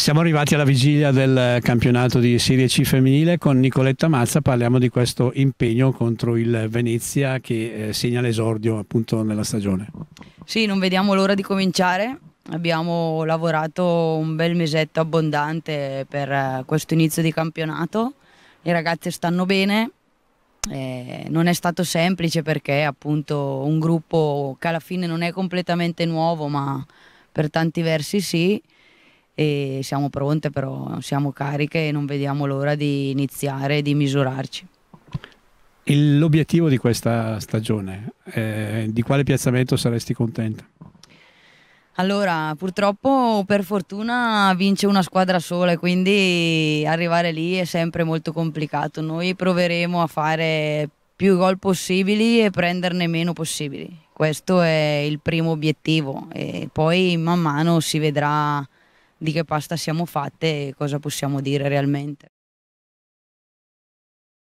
Siamo arrivati alla vigilia del campionato di Serie C femminile con Nicoletta Mazza, parliamo di questo impegno contro il Venezia che eh, segna l'esordio appunto nella stagione. Sì, non vediamo l'ora di cominciare, abbiamo lavorato un bel mesetto abbondante per eh, questo inizio di campionato, le ragazze stanno bene, eh, non è stato semplice perché appunto un gruppo che alla fine non è completamente nuovo ma per tanti versi sì, e siamo pronte, però siamo cariche e non vediamo l'ora di iniziare e di misurarci. L'obiettivo di questa stagione, eh, di quale piazzamento saresti contenta? Allora, purtroppo per fortuna vince una squadra sola e quindi arrivare lì è sempre molto complicato. Noi proveremo a fare più gol possibili e prenderne meno possibili. Questo è il primo obiettivo e poi man mano si vedrà di che pasta siamo fatte e cosa possiamo dire realmente.